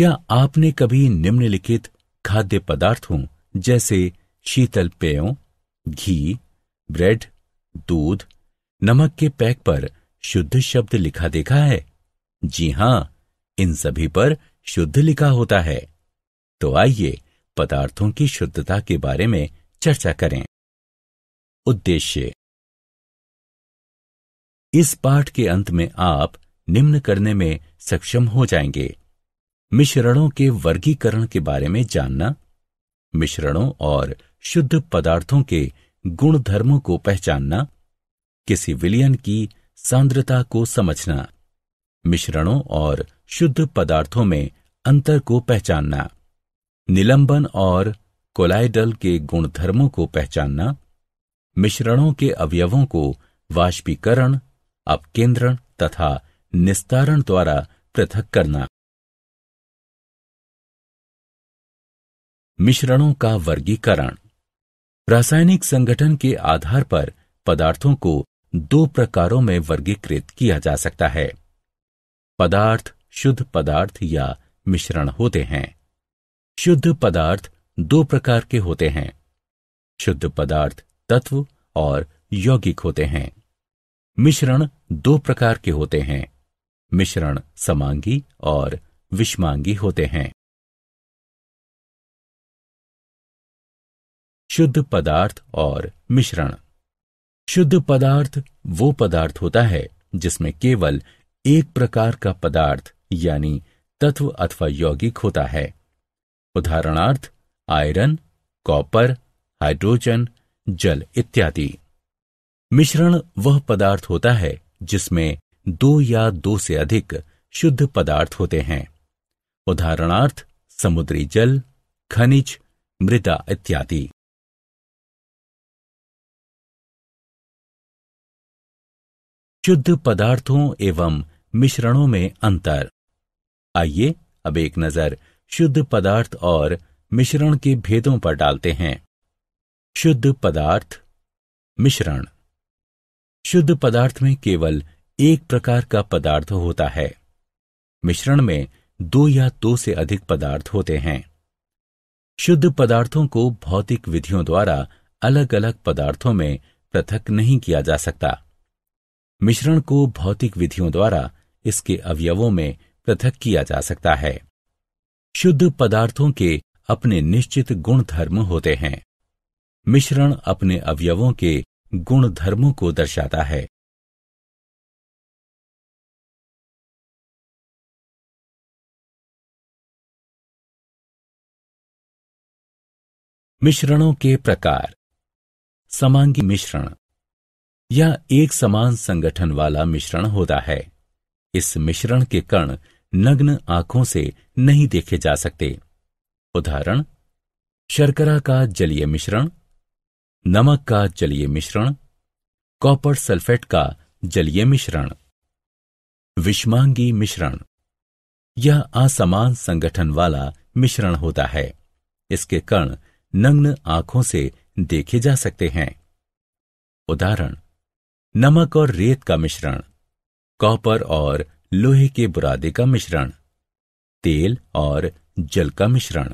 क्या आपने कभी निम्नलिखित खाद्य पदार्थों जैसे शीतल पेयों घी ब्रेड दूध नमक के पैक पर शुद्ध शब्द लिखा देखा है जी हां इन सभी पर शुद्ध लिखा होता है तो आइए पदार्थों की शुद्धता के बारे में चर्चा करें उद्देश्य इस पाठ के अंत में आप निम्न करने में सक्षम हो जाएंगे मिश्रणों के वर्गीकरण के बारे में जानना मिश्रणों और शुद्ध पदार्थों के गुणधर्मों को पहचानना किसी विलियन की सांद्रता को समझना मिश्रणों और शुद्ध पदार्थों में अंतर को पहचानना निलंबन और कोलाइडल के गुणधर्मों को पहचानना मिश्रणों के अवयवों को वाष्पीकरण अपकेंद्रण तथा निस्तारण द्वारा पृथक करना मिश्रणों का वर्गीकरण रासायनिक संगठन के आधार पर पदार्थों को दो प्रकारों में वर्गीकृत किया जा सकता है पदार्थ शुद्ध पदार्थ या मिश्रण होते हैं शुद्ध पदार्थ दो प्रकार के होते हैं शुद्ध पदार्थ तत्व और यौगिक होते हैं मिश्रण दो प्रकार के होते हैं मिश्रण समांगी और विषमांगी होते हैं शुद्ध पदार्थ और मिश्रण शुद्ध पदार्थ वो पदार्थ होता है जिसमें केवल एक प्रकार का पदार्थ यानी तत्व अथवा यौगिक होता है उदाहरणार्थ आयरन कॉपर हाइड्रोजन जल इत्यादि मिश्रण वह पदार्थ होता है जिसमें दो या दो से अधिक शुद्ध पदार्थ होते हैं उदाहरणार्थ समुद्री जल खनिज मृदा इत्यादि शुद्ध पदार्थों एवं मिश्रणों में अंतर आइए अब एक नजर शुद्ध पदार्थ और मिश्रण के भेदों पर डालते हैं शुद्ध पदार्थ मिश्रण शुद्ध पदार्थ में केवल एक प्रकार का पदार्थ होता है मिश्रण में दो या दो से अधिक पदार्थ होते हैं शुद्ध पदार्थों को भौतिक विधियों द्वारा अलग अलग पदार्थों में पृथक नहीं किया जा सकता मिश्रण को भौतिक विधियों द्वारा इसके अवयवों में पृथक किया जा सकता है शुद्ध पदार्थों के अपने निश्चित गुण धर्म होते हैं मिश्रण अपने अवयवों के गुण धर्मों को दर्शाता है मिश्रणों के प्रकार समांगी मिश्रण या एक समान संगठन वाला मिश्रण होता है इस मिश्रण के कण नग्न आंखों से नहीं देखे जा सकते उदाहरण शर्करा का जलीय मिश्रण नमक का जलीय मिश्रण कॉपर सल्फेट का जलीय मिश्रण विषमांगी मिश्रण यह असमान संगठन वाला मिश्रण होता है इसके कण नग्न आंखों से देखे जा सकते हैं उदाहरण नमक और रेत का मिश्रण कॉपर और लोहे के बुरादे का मिश्रण तेल और जल का मिश्रण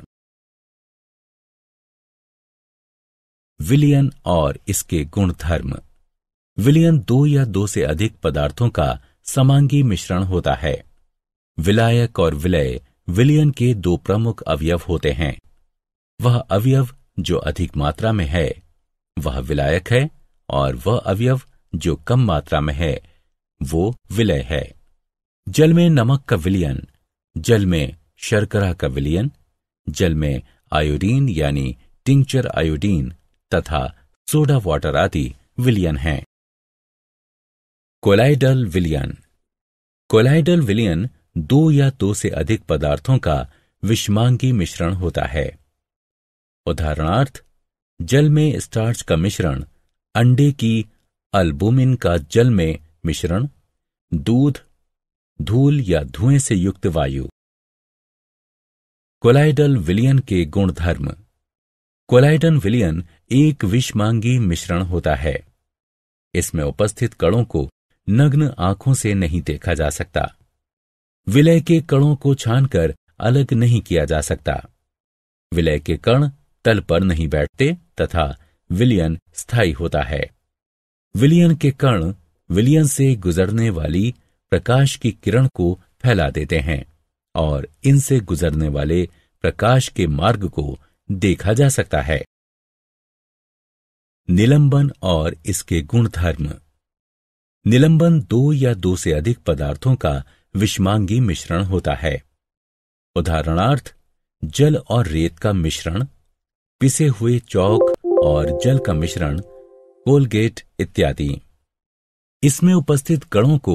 विलियन और इसके गुणधर्म विलियन दो या दो से अधिक पदार्थों का समांगी मिश्रण होता है विलायक और विलय विलियन के दो प्रमुख अवयव होते हैं वह अवयव जो अधिक मात्रा में है वह विलायक है और वह अवयव जो कम मात्रा में है वो विलय है जल में नमक का विलयन जल में शर्करा का विलयन जल में आयोडीन यानी टिंचर आयोडीन तथा सोडा वाटर आदि विलयन हैं कोलाइडल विलयन कोलाइडल विलयन दो या दो से अधिक पदार्थों का विषमांगी मिश्रण होता है उदाहरणार्थ जल में स्टार्च का मिश्रण अंडे की अल्बुमिन का जल में मिश्रण दूध धूल या धुएं से युक्त वायु कोलाइडल विलियन के गुणधर्म कोलाइडन विलियन एक विषमांगी मिश्रण होता है इसमें उपस्थित कणों को नग्न आंखों से नहीं देखा जा सकता विलय के कणों को छानकर अलग नहीं किया जा सकता विलय के कण तल पर नहीं बैठते तथा विलियन स्थायी होता है विलियन के कण विलियन से गुजरने वाली प्रकाश की किरण को फैला देते हैं और इनसे गुजरने वाले प्रकाश के मार्ग को देखा जा सकता है निलंबन और इसके गुणधर्म निलंबन दो या दो से अधिक पदार्थों का विषमांगी मिश्रण होता है उदाहरणार्थ जल और रेत का मिश्रण पिसे हुए चौक और जल का मिश्रण कोलगेट इत्यादि इसमें उपस्थित कणों को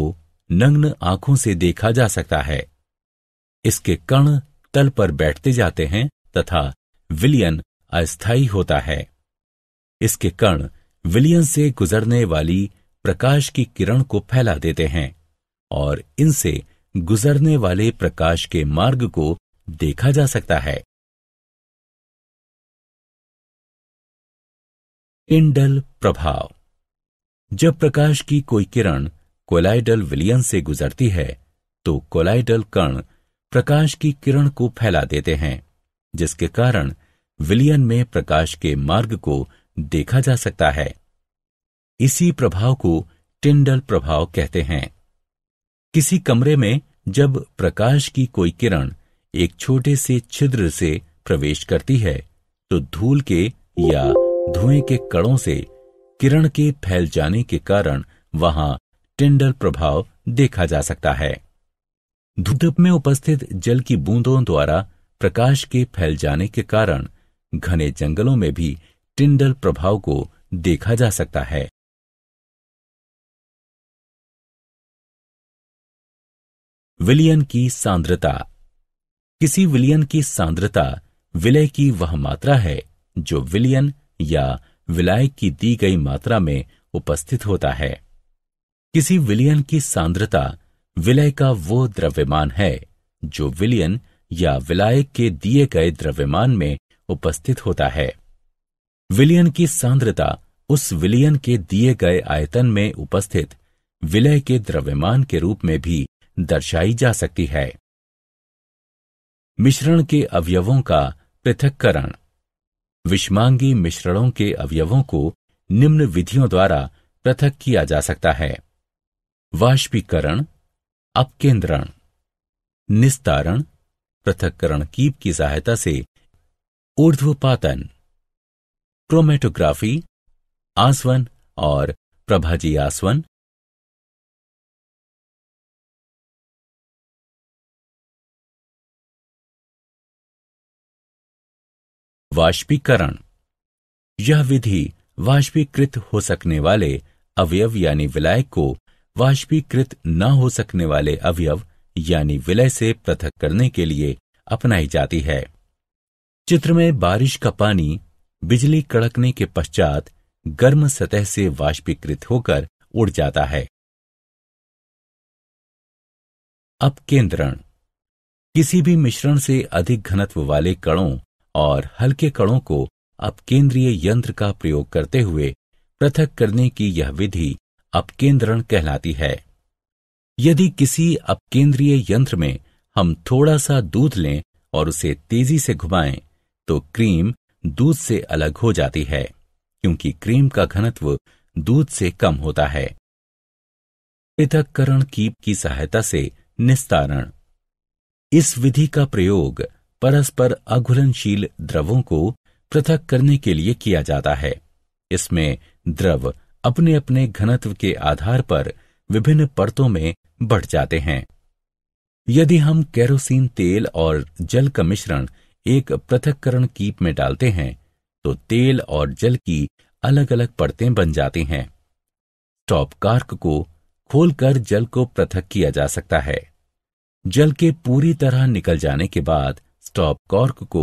नग्न आंखों से देखा जा सकता है इसके कण तल पर बैठते जाते हैं तथा विलियन अस्थायी होता है इसके कण विलियन से गुजरने वाली प्रकाश की किरण को फैला देते हैं और इनसे गुजरने वाले प्रकाश के मार्ग को देखा जा सकता है इंडल प्रभाव जब प्रकाश की कोई किरण कोलाइडल विलियन से गुजरती है तो कोलाइडल कण प्रकाश की किरण को फैला देते हैं जिसके कारण विलियन में प्रकाश के मार्ग को देखा जा सकता है इसी प्रभाव को टिंडल प्रभाव कहते हैं किसी कमरे में जब प्रकाश की कोई किरण एक छोटे से छिद्र से प्रवेश करती है तो धूल के या धुएं के कड़ों से किरण के फैल जाने के कारण वहां टेंडर प्रभाव देखा जा सकता है धूप में उपस्थित जल की बूंदों द्वारा प्रकाश के फैल जाने के कारण घने जंगलों में भी टिंडल प्रभाव को देखा जा सकता है विलियन की सांद्रता किसी विलियन की सांद्रता विलय की वह मात्रा है जो विलियन या विलाय की दी गई मात्रा में उपस्थित होता है किसी विलियन की सांद्रता विलय का वो द्रव्यमान है जो विलियन या विलायक के दिए गए द्रव्यमान में उपस्थित होता है विलियन की सांद्रता उस विलियन के दिए गए आयतन में उपस्थित विलय के द्रव्यमान के रूप में भी दर्शाई जा सकती है मिश्रण के अवयवों का पृथककरण विषमांगी मिश्रणों के अवयवों को निम्न विधियों द्वारा पृथक किया जा सकता है वाष्पीकरण अपकेंद्रण निस्तारण पृथककरण कीप की सहायता से ऊर्ध्वपातन क्रोमेटोग्राफी आसवन और प्रभाजी आसवन वाष्पीकरण यह विधि वाष्पीकृत हो सकने वाले अवयव यानी विलय को वाष्पीकृत न हो सकने वाले अवयव यानी विलय से पृथक करने के लिए अपनाई जाती है चित्र में बारिश का पानी बिजली कड़कने के पश्चात गर्म सतह से वाष्पीकृत होकर उड़ जाता है अपकेंद्रण किसी भी मिश्रण से अधिक घनत्व वाले कणों और हल्के कणों को अपकेंद्रीय यंत्र का प्रयोग करते हुए पृथक करने की यह विधि अपकेंद्रण कहलाती है यदि किसी अपकेंद्रीय यंत्र में हम थोड़ा सा दूध लें और उसे तेजी से घुमाएं तो क्रीम दूध से अलग हो जाती है क्योंकि क्रीम का घनत्व दूध से कम होता है पृथककरण कीप की सहायता से निस्तारण इस विधि का प्रयोग परस्पर अघुलनशील द्रवों को पृथक करने के लिए किया जाता है इसमें द्रव अपने अपने घनत्व के आधार पर विभिन्न परतों में बढ़ जाते हैं यदि हम केरोसिन तेल और जल का मिश्रण एक पृथककरण कीप में डालते हैं तो तेल और जल की अलग अलग परतें बन जाती हैं टॉप कार्क को खोलकर जल को पृथक किया जा सकता है जल के पूरी तरह निकल जाने के बाद स्टॉप कॉर्क को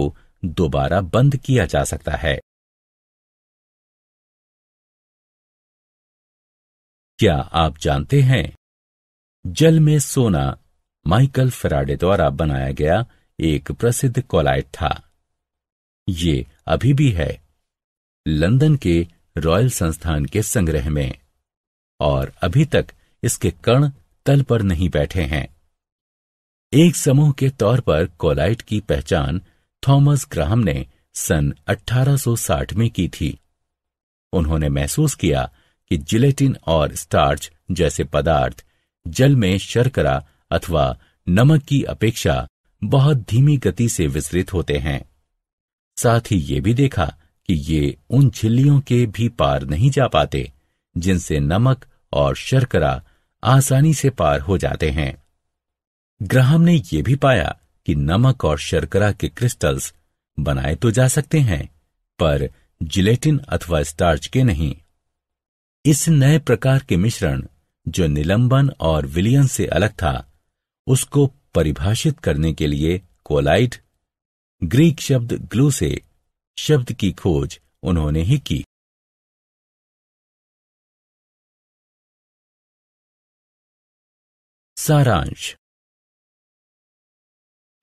दोबारा बंद किया जा सकता है क्या आप जानते हैं जल में सोना माइकल फेराडे द्वारा बनाया गया एक प्रसिद्ध कॉलाइट था ये अभी भी है लंदन के रॉयल संस्थान के संग्रह में और अभी तक इसके कण तल पर नहीं बैठे हैं एक समूह के तौर पर कोलाइट की पहचान थॉमस ग्राहम ने सन 1860 में की थी उन्होंने महसूस किया कि जिलेटिन और स्टार्च जैसे पदार्थ जल में शर्करा अथवा नमक की अपेक्षा बहुत धीमी गति से विसरित होते हैं साथ ही ये भी देखा कि ये उन झिल्लियों के भी पार नहीं जा पाते जिनसे नमक और शर्करा आसानी से पार हो जाते हैं ग्राहम ने यह भी पाया कि नमक और शर्करा के क्रिस्टल्स बनाए तो जा सकते हैं पर जिलेटिन अथवा स्टार्च के नहीं इस नए प्रकार के मिश्रण जो निलंबन और विलियन से अलग था उसको परिभाषित करने के लिए कोलाइट ग्रीक शब्द ग्लू से शब्द की खोज उन्होंने ही की सारांश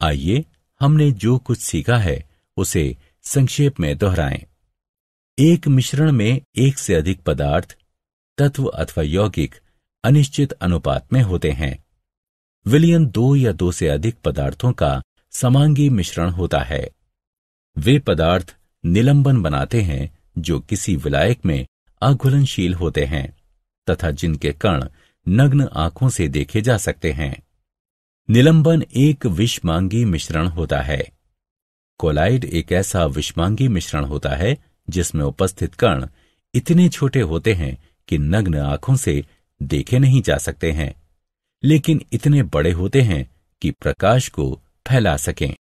आइए हमने जो कुछ सीखा है उसे संक्षेप में दोहराएं। एक मिश्रण में एक से अधिक पदार्थ तत्व अथवा यौगिक अनिश्चित अनुपात में होते हैं विलियन दो या दो से अधिक पदार्थों का समांगी मिश्रण होता है वे पदार्थ निलंबन बनाते हैं जो किसी विलायक में अघुलनशील होते हैं तथा जिनके कण नग्न आंखों से देखे जा सकते हैं निलंबन एक विषमांगी मिश्रण होता है कोलाइड एक ऐसा विषमांगी मिश्रण होता है जिसमें उपस्थित कण इतने छोटे होते हैं कि नग्न आंखों से देखे नहीं जा सकते हैं लेकिन इतने बड़े होते हैं कि प्रकाश को फैला सकें